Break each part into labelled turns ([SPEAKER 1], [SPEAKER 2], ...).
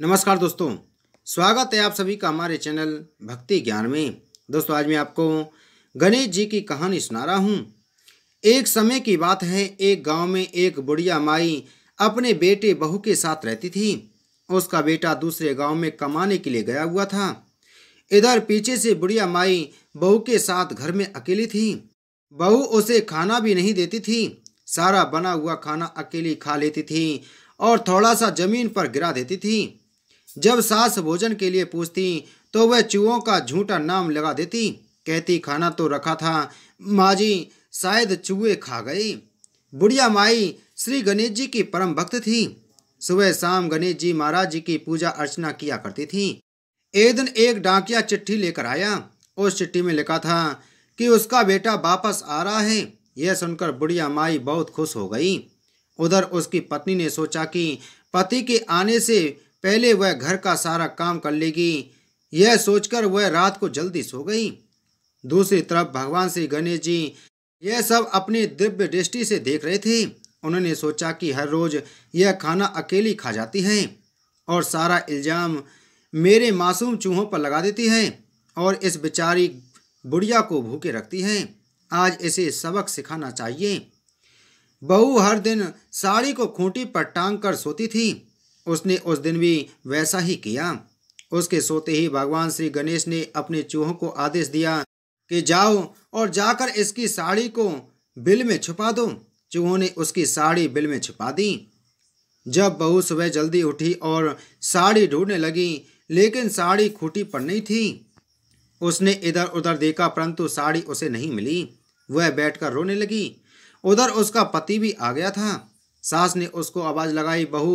[SPEAKER 1] नमस्कार दोस्तों स्वागत है आप सभी का हमारे चैनल भक्ति ज्ञान में दोस्तों आज मैं आपको गणेश जी की कहानी सुना रहा हूँ एक समय की बात है एक गांव में एक बुढ़िया माई अपने बेटे बहू के साथ रहती थी उसका बेटा दूसरे गांव में कमाने के लिए गया हुआ था इधर पीछे से बुढ़िया माई बहू के साथ घर में अकेली थी बहू उसे खाना भी नहीं देती थी सारा बना हुआ खाना अकेली खा लेती थी और थोड़ा सा जमीन पर गिरा देती थी जब सास भोजन के लिए पूछती तो वह चूहों का झूठा नाम लगा देती कहती खाना तो रखा था माँ जी शायद चूहे खा गए बुढ़िया माई श्री गणेश जी की परम भक्त थी सुबह शाम गणेश जी महाराज जी की पूजा अर्चना किया करती थी एक दिन एक डाकिया चिट्ठी लेकर आया उस चिट्ठी में लिखा था कि उसका बेटा वापस आ रहा है यह सुनकर बुढ़िया माई बहुत खुश हो गई उधर उसकी पत्नी ने सोचा कि पति के आने से पहले वह घर का सारा काम कर लेगी यह सोचकर वह रात को जल्दी सो गई दूसरी तरफ भगवान श्री गणेश जी यह सब अपनी दिव्य दृष्टि से देख रहे थे उन्होंने सोचा कि हर रोज यह खाना अकेली खा जाती है और सारा इल्ज़ाम मेरे मासूम चूहों पर लगा देती है और इस बेचारी बुढ़िया को भूखे रखती है आज इसे सबक सिखाना चाहिए बहू हर दिन साड़ी को खूंटी पर टांग कर सोती थी उसने उस दिन भी वैसा ही किया उसके सोते ही भगवान श्री गणेश ने अपने चूहों को आदेश दिया कि जाओ और जाकर इसकी साड़ी को बिल में छुपा दो चूहों ने उसकी साड़ी बिल में छुपा दी जब बहू सुबह जल्दी उठी और साड़ी ढूंढने लगी लेकिन साड़ी खूटी पर नहीं थी उसने इधर उधर देखा परंतु साड़ी उसे नहीं मिली वह बैठकर रोने लगी उधर उसका पति भी आ गया था सास ने उसको आवाज़ लगाई बहू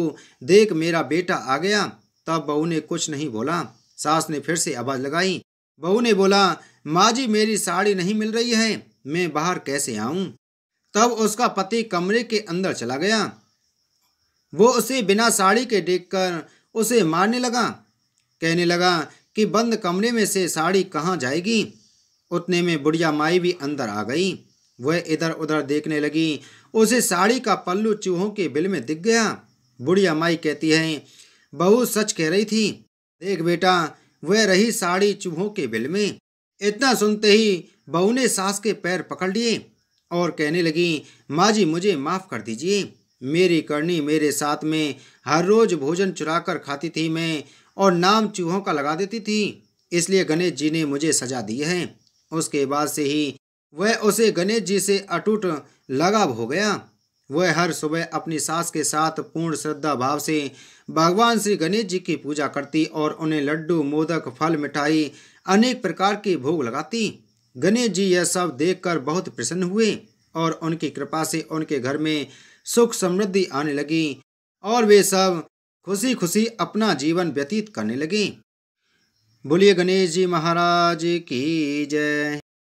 [SPEAKER 1] देख मेरा बेटा आ गया तब बहू ने कुछ नहीं बोला सास ने फिर से आवाज़ लगाई बहू ने बोला माँ जी मेरी साड़ी नहीं मिल रही है मैं बाहर कैसे आऊँ तब उसका पति कमरे के अंदर चला गया वो उसे बिना साड़ी के देखकर उसे मारने लगा कहने लगा कि बंद कमरे में से साड़ी कहाँ जाएगी उतने में बुढ़िया माई भी अंदर आ गई वह इधर उधर देखने लगी उसे साड़ी का पल्लू चूहों के बिल में दिख गया बुढ़िया माई कहती है बहू सच कह रही थी देख बेटा वह रही साड़ी चूहों के बिल में इतना सुनते ही बहू ने सास के पैर पकड़ लिए और कहने लगी माँ जी मुझे माफ़ कर दीजिए मेरी करनी मेरे साथ में हर रोज भोजन चुरा कर खाती थी मैं और नाम चूहों का लगा देती थी इसलिए गणेश जी ने मुझे सजा दी है उसके बाद से ही वह उसे गणेश जी से अटूट लगाव हो गया वह हर सुबह अपनी सास के साथ पूर्ण श्रद्धा भाव से भगवान श्री गणेश जी की पूजा करती और उन्हें लड्डू मोदक फल मिठाई अनेक प्रकार के भोग लगाती गणेश जी यह सब देखकर बहुत प्रसन्न हुए और उनकी कृपा से उनके घर में सुख समृद्धि आने लगी और वे सब खुशी खुशी अपना जीवन व्यतीत करने लगे बोलिए गणेश जी महाराज की जय